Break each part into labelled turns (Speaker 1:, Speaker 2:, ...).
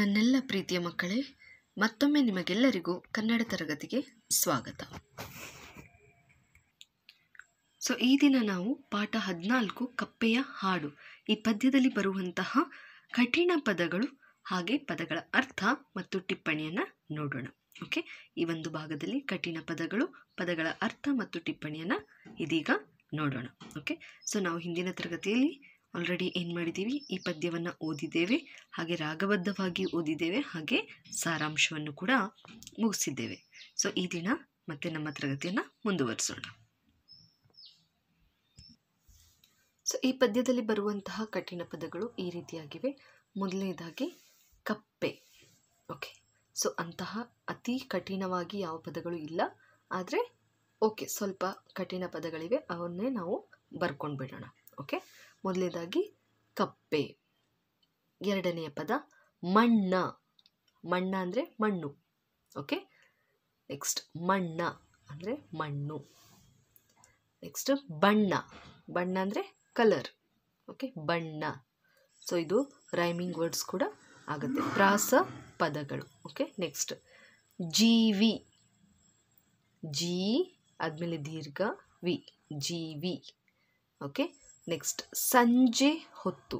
Speaker 1: ನನ್ನೆಲ್ಲ ಪ್ರೀತಿಯ ಮಕ್ಕಳೇ ಮತ್ತೊಮ್ಮೆ ನಿಮಗೆಲ್ಲರಿಗೂ ಕನ್ನಡ ತರಗತಿಗೆ ಸ್ವಾಗತ ಸೊ ಈ ದಿನ ನಾವು ಪಾಠ ಹದಿನಾಲ್ಕು ಕಪ್ಪೆಯ ಹಾಡು ಈ ಪದ್ಯದಲ್ಲಿ ಬರುವಂತಹ ಕಠಿಣ ಪದಗಳು ಹಾಗೆ ಪದಗಳ ಅರ್ಥ ಮತ್ತು ಟಿಪ್ಪಣಿಯನ್ನು ನೋಡೋಣ ಓಕೆ ಈ ಒಂದು ಭಾಗದಲ್ಲಿ ಕಠಿಣ ಪದಗಳು ಪದಗಳ ಅರ್ಥ ಮತ್ತು ಟಿಪ್ಪಣಿಯನ್ನು ಇದೀಗ ನೋಡೋಣ ಓಕೆ ಸೊ ನಾವು ಹಿಂದಿನ ತರಗತಿಯಲ್ಲಿ ಆಲ್ರೆಡಿ ಏನು ಮಾಡಿದ್ದೀವಿ ಈ ಪದ್ಯವನ್ನು ಓದಿದ್ದೇವೆ ಹಾಗೆ ರಾಗಬದ್ಧವಾಗಿ ಓದಿದ್ದೇವೆ ಹಾಗೆ ಸಾರಾಂಶವನ್ನು ಕೂಡ ಮುಗಿಸಿದ್ದೇವೆ ಸೊ ಈ ದಿನ ಮತ್ತೆ ನಮ್ಮ ತರಗತಿಯನ್ನು ಮುಂದುವರಿಸೋಣ ಸೊ ಈ ಪದ್ಯದಲ್ಲಿ ಬರುವಂತಹ ಕಠಿಣ ಪದಗಳು ಈ ರೀತಿಯಾಗಿವೆ ಮೊದಲನೇದಾಗಿ ಕಪ್ಪೆ ಓಕೆ ಸೊ ಅಂತಹ ಅತಿ ಕಠಿಣವಾಗಿ ಯಾವ ಪದಗಳು ಇಲ್ಲ ಆದರೆ ಓಕೆ ಸ್ವಲ್ಪ ಕಠಿಣ ಪದಗಳಿವೆ ಅವನ್ನೇ ನಾವು ಬರ್ಕೊಂಡು ಬಿಡೋಣ ಓಕೆ ಮೊದಲನೇದಾಗಿ ಕಪ್ಪೆ ಎರಡನೆಯ ಪದ ಮಣ್ಣ ಮಣ್ಣ ಅಂದರೆ ಮಣ್ಣು ಓಕೆ ನೆಕ್ಸ್ಟ್ ಮಣ್ಣ ಅಂದರೆ ಮಣ್ಣು ನೆಕ್ಸ್ಟ್ ಬಣ್ಣ ಬಣ್ಣ ಅಂದರೆ ಕಲರ್ ಓಕೆ ಬಣ್ಣ ಸೊ ಇದು ರೈಮಿಂಗ್ ವರ್ಡ್ಸ್ ಕೂಡ ಆಗುತ್ತೆ ಪ್ರಾಸ ಪದಗಳು ಓಕೆ ನೆಕ್ಸ್ಟ್ ಜೀವಿ ಜೀ ಆದಮೇಲೆ ದೀರ್ಘ ವಿ ಜೀವಿ ಓಕೆ ನೆಕ್ಸ್ಟ್ ಸಂಜೆ ಹೊತ್ತು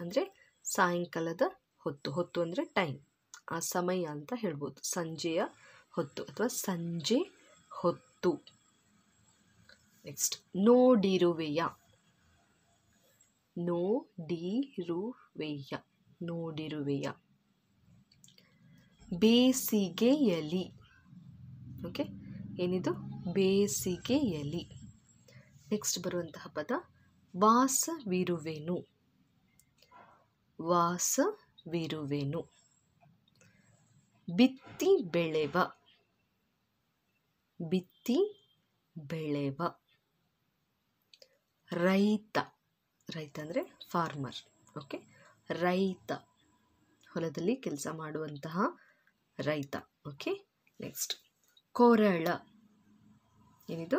Speaker 1: ಅಂದರೆ ಸಾಯಂಕಾಲದ ಹೊತ್ತು ಹೊತ್ತು ಅಂದರೆ ಟೈಮ್ ಆ ಸಮಯ ಅಂತ ಹೇಳ್ಬೋದು ಸಂಜೆಯ ಹೊತ್ತು ಅಥವಾ ಸಂಜೆ ಹೊತ್ತು ನೆಕ್ಸ್ಟ್ ನೋಡಿರುವೆಯ ನೋಡಿರುವೆಯ ನೋಡಿರುವೆಯ ಬೇಸಿಗೆಯಲಿ ಓಕೆ ಏನಿದು ಬೇಸಿಗೆಯಲಿ ನೆಕ್ಸ್ಟ್ ಬರುವಂತಹ ಪದ ವಾಸವಿರುವೆನು ವಾಸವಿರುವೆನು ಬಿತ್ತಿ ಬೆಳೆವ ಬಿತ್ತಿ ಬೆಳೆವ ರೈತ ರೈತ ಅಂದರೆ ಫಾರ್ಮರ್ ಓಕೆ ರೈತ ಹೊಲದಲ್ಲಿ ಕೆಲಸ ಮಾಡುವಂತಹ ರೈತ ಓಕೆ ನೆಕ್ಸ್ಟ್ ಕೋರಳ. ಏನಿದು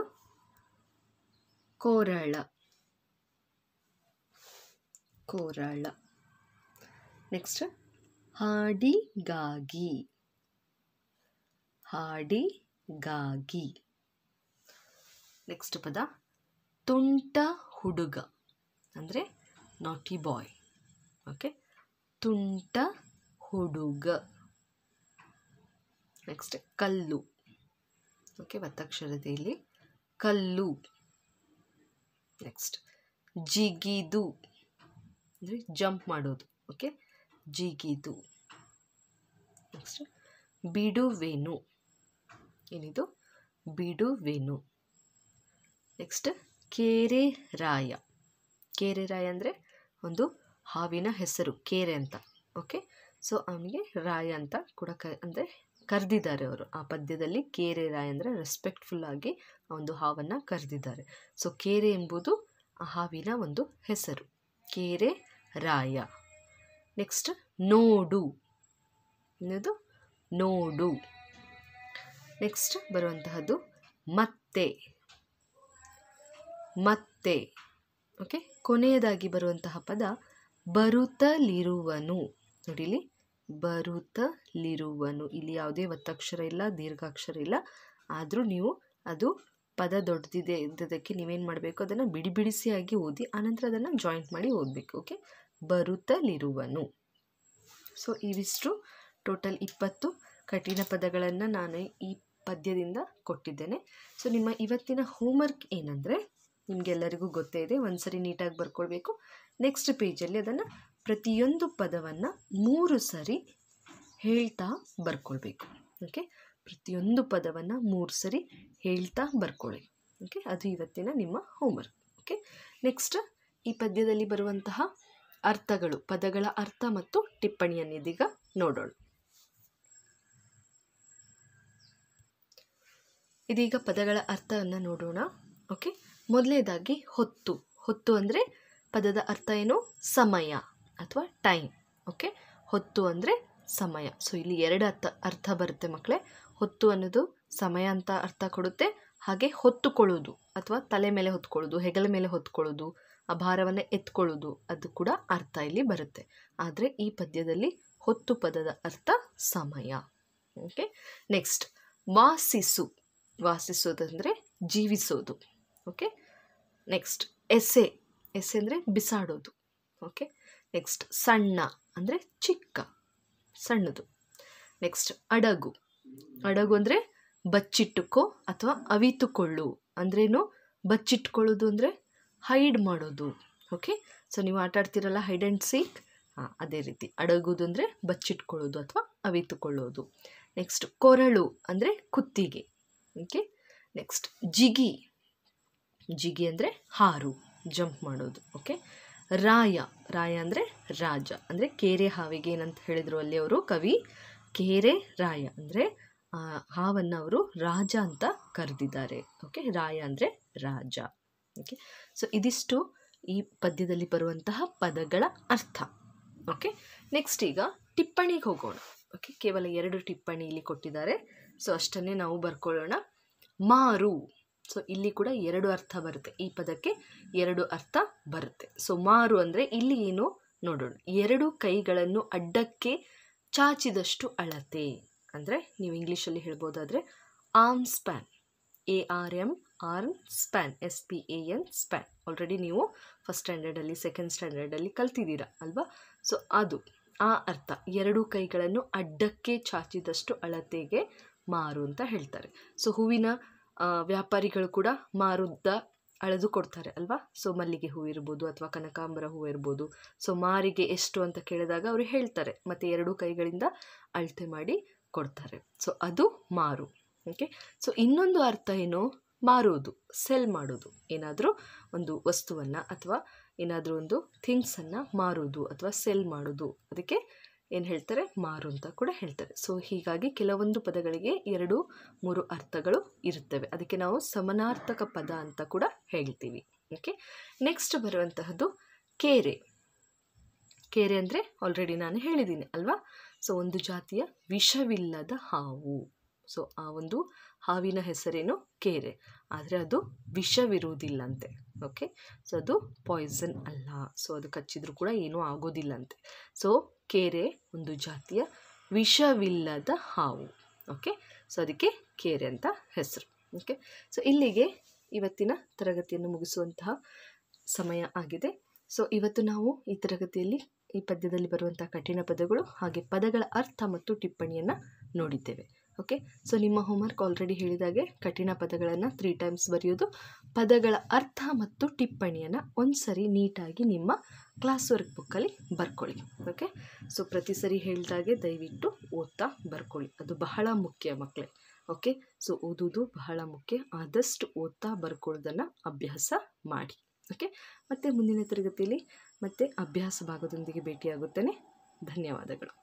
Speaker 1: ಕೋರಳ ಕೋರಳ ನೆಕ್ಸ್ಟ್ ಹಾಡಿಗಾಗಿ ಹಾಡಿಗಾಗಿ ನೆಕ್ಸ್ಟ್ ಪದ ತುಂಟ ಹುಡುಗ ಅಂದರೆ ನಾಟಿ ಬಾಯ್ ಓಕೆ ತುಂಟ ಹುಡುಗ ನೆಕ್ಸ್ಟ್ ಕಲ್ಲು ಓಕೆ ಒತ್ತಕ್ಷರತೆಯಲ್ಲಿ ಕಲ್ಲು ನೆಕ್ಸ್ಟ್ ಜಿಗಿದು ಅಂದರೆ ಜಂಪ್ ಮಾಡೋದು ಓಕೆ ಜೀಗೀದು ನೆಕ್ಸ್ಟ್ ವೇನು ಏನಿದು ವೇನು ನೆಕ್ಸ್ಟ್ ಕೇರೆ ರಾಯ ಕೇರೆ ರಾಯ ಅಂದರೆ ಒಂದು ಹಾವಿನ ಹೆಸರು ಕೇರೆ ಅಂತ ಓಕೆ ಸೊ ಅವನಿಗೆ ರಾಯ ಅಂತ ಕೂಡ ಕ ಅಂದರೆ ಕರೆದಿದ್ದಾರೆ ಅವರು ಆ ಪದ್ಯದಲ್ಲಿ ಕೇರೆ ರಾಯ ಅಂದರೆ ರೆಸ್ಪೆಕ್ಟ್ಫುಲ್ಲಾಗಿ ಆ ಒಂದು ಹಾವನ್ನು ಕರೆದಿದ್ದಾರೆ ಸೊ ಕೇರೆ ಎಂಬುದು ಆ ಹಾವಿನ ಒಂದು ಹೆಸರು ಕೆರೆ ರಾಯ ನೆಕ್ಸ್ಟ್ ನೋಡು ಅನ್ನೋದು ನೋಡು ನೆಕ್ಸ್ಟ್ ಬರುವಂತಹದ್ದು ಮತ್ತೆ ಮತ್ತೆ ಓಕೆ ಕೊನೆಯದಾಗಿ ಬರುವಂತಹ ಪದ ಬರುತ್ತಲಿರುವನು ನೋಡಿಲಿ ಬರುತ್ತಲಿರುವನು ಇಲ್ಲಿ ಯಾವುದೇ ಒತ್ತಕ್ಷರ ಇಲ್ಲ ದೀರ್ಘಾಕ್ಷರ ಇಲ್ಲ ಆದರೂ ನೀವು ಅದು ಪದ ದೊಡ್ಡದಿದೆ ಇದ್ದದಕ್ಕೆ ನೀವೇನು ಮಾಡಬೇಕು ಅದನ್ನು ಬಿಡಿ ಬಿಡಿಸಿಯಾಗಿ ಓದಿ ಆನಂತರ ಅದನ್ನು ಜಾಯಿಂಟ್ ಮಾಡಿ ಓದಬೇಕು ಓಕೆ ಬರುತ್ತಲಿರುವನು ಸೊ ಇವಿಷ್ಟು ಟೋಟಲ್ ಇಪ್ಪತ್ತು ಕಠಿಣ ಪದಗಳನ್ನು ನಾನು ಈ ಪದ್ಯದಿಂದ ಕೊಟ್ಟಿದ್ದೇನೆ ಸೊ ನಿಮ್ಮ ಇವತ್ತಿನ ಹೋಮ್ವರ್ಕ್ ಏನಂದರೆ ನಿಮಗೆಲ್ಲರಿಗೂ ಗೊತ್ತೇ ಇದೆ ಒಂದು ಸರಿ ನೀಟಾಗಿ ಬರ್ಕೊಳ್ಬೇಕು ನೆಕ್ಸ್ಟ್ ಪೇಜಲ್ಲಿ ಅದನ್ನು ಪ್ರತಿಯೊಂದು ಪದವನ್ನು ಮೂರು ಸರಿ ಹೇಳ್ತಾ ಬರ್ಕೊಳ್ಬೇಕು ಓಕೆ ಪ್ರತಿಯೊಂದು ಪದವನ್ನು ಮೂರು ಸರಿ ಹೇಳ್ತಾ ಬರ್ಕೊಳ್ಳಿ ಓಕೆ ಅದು ಇವತ್ತಿನ ನಿಮ್ಮ ಹೋಮ್ವರ್ಕ್ ಓಕೆ ನೆಕ್ಸ್ಟ್ ಈ ಪದ್ಯದಲ್ಲಿ ಬರುವಂತಹ ಅರ್ಥಗಳು ಪದಗಳ ಅರ್ಥ ಮತ್ತು ಇದೀಗ ನೋಡೋಣ ಇದೀಗ ಪದಗಳ ಅರ್ಥವನ್ನು ನೋಡೋಣ ಓಕೆ ಮೊದಲೇದಾಗಿ ಹೊತ್ತು ಹೊತ್ತು ಅಂದರೆ ಪದದ ಅರ್ಥ ಏನು ಸಮಯ ಅಥವಾ ಟೈಮ್ ಓಕೆ ಹೊತ್ತು ಅಂದರೆ ಸಮಯ ಸೊ ಇಲ್ಲಿ ಎರಡು ಅರ್ಥ ಅರ್ಥ ಬರುತ್ತೆ ಮಕ್ಕಳೇ ಹೊತ್ತು ಅನ್ನೋದು ಸಮಯ ಅಂತ ಅರ್ಥ ಕೊಡುತ್ತೆ ಹಾಗೆ ಹೊತ್ತುಕೊಳ್ಳೋದು ಅಥವಾ ತಲೆ ಮೇಲೆ ಹೊತ್ಕೊಳ್ಳೋದು ಹೆಗಲ ಮೇಲೆ ಹೊತ್ಕೊಳ್ಳೋದು ಆ ಭಾರವನ್ನು ಎತ್ಕೊಳ್ಳೋದು ಅದು ಕೂಡ ಅರ್ಥ ಇಲ್ಲಿ ಬರುತ್ತೆ ಆದರೆ ಈ ಪದ್ಯದಲ್ಲಿ ಹೊತ್ತು ಪದದ ಅರ್ಥ ಸಮಯ ಓಕೆ ನೆಕ್ಸ್ಟ್ ವಾಸಿಸು ವಾಸಿಸೋದಂದರೆ ಜೀವಿಸೋದು ಓಕೆ ನೆಕ್ಸ್ಟ್ ಎಸೆ ಎಸೆ ಅಂದರೆ ಬಿಸಾಡೋದು ಓಕೆ ನೆಕ್ಸ್ಟ್ ಸಣ್ಣ ಅಂದರೆ ಚಿಕ್ಕ ಸಣ್ಣದು ನೆಕ್ಸ್ಟ್ ಅಡಗು ಹಡಗು ಅಂದರೆ ಬಚ್ಚಿಟ್ಟುಕೊ ಅಥವಾ ಅವಿತುಕೊಳ್ಳು ಅಂದ್ರೇನು ಬಚ್ಚಿಟ್ಕೊಳ್ಳೋದು ಅಂದರೆ ಹೈಡ್ ಮಾಡೋದು ಓಕೆ ಸೊ ನೀವು ಆಟ ಆಡ್ತಿರಲ್ಲ ಹೈಡ್ ಆ್ಯಂಡ್ ಸೀಕ್ ಹಾಂ ಅದೇ ರೀತಿ ಅಡಗೋದು ಅಂದರೆ ಬಚ್ಚಿಟ್ಕೊಳ್ಳೋದು ಅಥವಾ ಅವಿತುಕೊಳ್ಳೋದು ನೆಕ್ಸ್ಟ್ ಕೊರಳು ಅಂದರೆ ಕುತ್ತಿಗೆ ಓಕೆ ನೆಕ್ಸ್ಟ್ ಜಿಗಿ ಜಿಗಿ ಅಂದರೆ ಹಾರು ಜಂಪ್ ಮಾಡೋದು ಓಕೆ ರಾಯ ರಾಯ ಅಂದರೆ ರಾಜ ಅಂದರೆ ಕೇರೆ ಹಾವಿಗೆ ಏನಂತ ಹೇಳಿದರು ಅಲ್ಲಿ ಅವರು ಕವಿ ಕೇರೆ ರಾಯ ಅಂದರೆ ಹಾವನ್ನು ಅವರು ರಾಜ ಅಂತ ಕರೆದಿದ್ದಾರೆ ಓಕೆ ರಾಯ ಅಂದರೆ ರಾಜ ಓಕೆ ಸೊ ಇದಿಷ್ಟು ಈ ಪದ್ಯದಲ್ಲಿ ಬರುವಂತಹ ಪದಗಳ ಅರ್ಥ ಓಕೆ ನೆಕ್ಸ್ಟ್ ಈಗ ಟಿಪ್ಪಣಿಗೆ ಹೋಗೋಣ ಓಕೆ ಕೇವಲ ಎರಡು ಟಿಪ್ಪಣಿ ಇಲ್ಲಿ ಕೊಟ್ಟಿದ್ದಾರೆ ಸೊ ಅಷ್ಟನ್ನೇ ನಾವು ಬರ್ಕೊಳ್ಳೋಣ ಮಾರು ಸೊ ಇಲ್ಲಿ ಕೂಡ ಎರಡು ಅರ್ಥ ಬರುತ್ತೆ ಈ ಪದಕ್ಕೆ ಎರಡು ಅರ್ಥ ಬರುತ್ತೆ ಸೊ ಮಾರು ಅಂದರೆ ಇಲ್ಲಿ ಏನು ನೋಡೋಣ ಎರಡು ಕೈಗಳನ್ನು ಅಡ್ಡಕ್ಕೆ ಚಾಚಿದಷ್ಟು ಅಳತೆ ಅಂದರೆ ನೀವು ಇಂಗ್ಲೀಷಲ್ಲಿ ಹೇಳ್ಬೋದಾದರೆ arm span A R M arm span S P A N span already ನೀವು ಫಸ್ಟ್ ಸ್ಟ್ಯಾಂಡರ್ಡಲ್ಲಿ ಸೆಕೆಂಡ್ ಸ್ಟ್ಯಾಂಡರ್ಡಲ್ಲಿ ಕಲ್ತಿದ್ದೀರಾ ಅಲ್ವಾ ಸೊ ಅದು ಆ ಅರ್ಥ ಎರಡು ಕೈಗಳನ್ನು ಅಡ್ಡಕ್ಕೆ ಚಾಚಿದಷ್ಟು ಅಳತೆಗೆ ಮಾರು ಅಂತ ಹೇಳ್ತಾರೆ ಸೊ ಹೂವಿನ ವ್ಯಾಪಾರಿಗಳು ಕೂಡ ಮಾರುದ್ದ ಅಳೆದು ಕೊಡ್ತಾರೆ ಅಲ್ವಾ ಸೊ ಮಲ್ಲಿಗೆ ಹೂ ಇರ್ಬೋದು ಅಥವಾ ಕನಕಾಂಬರ ಹೂ ಇರ್ಬೋದು ಸೊ ಮಾರಿಗೆ ಎಷ್ಟು ಅಂತ ಕೇಳಿದಾಗ ಅವರು ಹೇಳ್ತಾರೆ ಮತ್ತು ಎರಡೂ ಕೈಗಳಿಂದ ಅಳತೆ ಮಾಡಿ ಕೊಡ್ತಾರೆ ಸೊ ಅದು ಮಾರು ಓಕೆ ಸೊ ಇನ್ನೊಂದು ಅರ್ಥ ಏನು ಮಾರುವುದು ಸೆಲ್ ಮಾಡೋದು ಏನಾದರೂ ಒಂದು ವಸ್ತುವನ್ನು ಅಥವಾ ಏನಾದರೂ ಒಂದು ಥಿಂಗ್ಸನ್ನು ಮಾರೋದು ಅಥವಾ ಸೆಲ್ ಮಾಡೋದು ಅದಕ್ಕೆ ಏನು ಹೇಳ್ತಾರೆ ಮಾರು ಅಂತ ಕೂಡ ಹೇಳ್ತಾರೆ ಸೊ ಹೀಗಾಗಿ ಕೆಲವೊಂದು ಪದಗಳಿಗೆ ಎರಡು ಮೂರು ಅರ್ಥಗಳು ಇರುತ್ತವೆ ಅದಕ್ಕೆ ನಾವು ಸಮನಾರ್ಥಕ ಪದ ಅಂತ ಕೂಡ ಹೇಳ್ತೀವಿ ಓಕೆ ನೆಕ್ಸ್ಟ್ ಬರುವಂತಹದ್ದು ಕೆರೆ ಕೆರೆ ಅಂದರೆ ಆಲ್ರೆಡಿ ನಾನು ಹೇಳಿದ್ದೀನಿ ಅಲ್ವಾ ಸೊ ಒಂದು ಜಾತಿಯ ವಿಷವಿಲ್ಲದ ಹಾವು ಸೊ ಆ ಒಂದು ಹಾವಿನ ಹೆಸರೇನು ಕೆರೆ ಆದರೆ ಅದು ವಿಷವಿರುವುದಿಲ್ಲಂತೆ ಓಕೆ ಸೊ ಅದು ಪಾಯ್ಸನ್ ಅಲ್ಲ ಸೊ ಅದು ಕಚ್ಚಿದ್ರೂ ಕೂಡ ಏನೂ ಆಗೋದಿಲ್ಲಂತೆ ಸೊ ಕೆರೆ ಒಂದು ಜಾತಿಯ ವಿಷವಿಲ್ಲದ ಹಾವು ಓಕೆ ಸೊ ಅದಕ್ಕೆ ಕೆರೆ ಅಂತ ಹೆಸರು ಓಕೆ ಸೊ ಇಲ್ಲಿಗೆ ಇವತ್ತಿನ ತರಗತಿಯನ್ನು ಮುಗಿಸುವಂತಹ ಸಮಯ ಆಗಿದೆ ಸೊ ಇವತ್ತು ನಾವು ಈ ತರಗತಿಯಲ್ಲಿ ಈ ಪದ್ಯದಲ್ಲಿ ಬರುವಂತಹ ಕಠಿಣ ಪದಗಳು ಹಾಗೆ ಪದಗಳ ಅರ್ಥ ಮತ್ತು ಟಿಪ್ಪಣಿಯನ್ನು ನೋಡಿದ್ದೇವೆ ಓಕೆ ಸೊ ನಿಮ್ಮ ಹೋಮ್ವರ್ಕ್ ಆಲ್ರೆಡಿ ಹೇಳಿದಾಗೆ ಕಠಿಣ ಪದಗಳನ್ನು ತ್ರೀ ಟೈಮ್ಸ್ ಬರೆಯೋದು ಪದಗಳ ಅರ್ಥ ಮತ್ತು ಟಿಪ್ಪಣಿಯನ್ನು ಒಂದು ಸರಿ ನೀಟಾಗಿ ನಿಮ್ಮ ಕ್ಲಾಸ್ ವರ್ಕ್ ಬುಕ್ಕಲ್ಲಿ ಬರ್ಕೊಳ್ಳಿ ಓಕೆ ಸೊ ಪ್ರತಿ ಸರಿ ಹೇಳಿದಾಗೆ ದಯವಿಟ್ಟು ಓದ್ತಾ ಬರ್ಕೊಳ್ಳಿ ಅದು ಬಹಳ ಮುಖ್ಯ ಮಕ್ಕಳೇ ಓಕೆ ಸೊ ಓದೋದು ಬಹಳ ಮುಖ್ಯ ಆದಷ್ಟು ಓದ್ತಾ ಬರ್ಕೊಳ್ಳೋದನ್ನು ಅಭ್ಯಾಸ ಮಾಡಿ ಓಕೆ ಮತ್ತು ಮುಂದಿನ ತರಗತಿಯಲ್ಲಿ ಮತ್ತೆ ಅಭ್ಯಾಸ ಭಾಗದೊಂದಿಗೆ ಭೇಟಿಯಾಗುತ್ತೇನೆ ಧನ್ಯವಾದಗಳು